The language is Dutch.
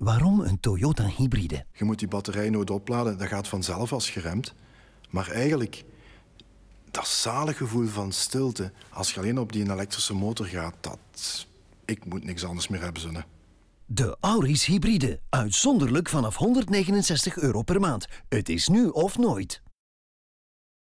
Waarom een Toyota hybride? Je moet die batterij nooit opladen, dat gaat vanzelf als geremd. Maar eigenlijk, dat zalige gevoel van stilte, als je alleen op die elektrische motor gaat, dat... Ik moet niks anders meer hebben, zonne. De Auris hybride, uitzonderlijk vanaf 169 euro per maand. Het is nu of nooit.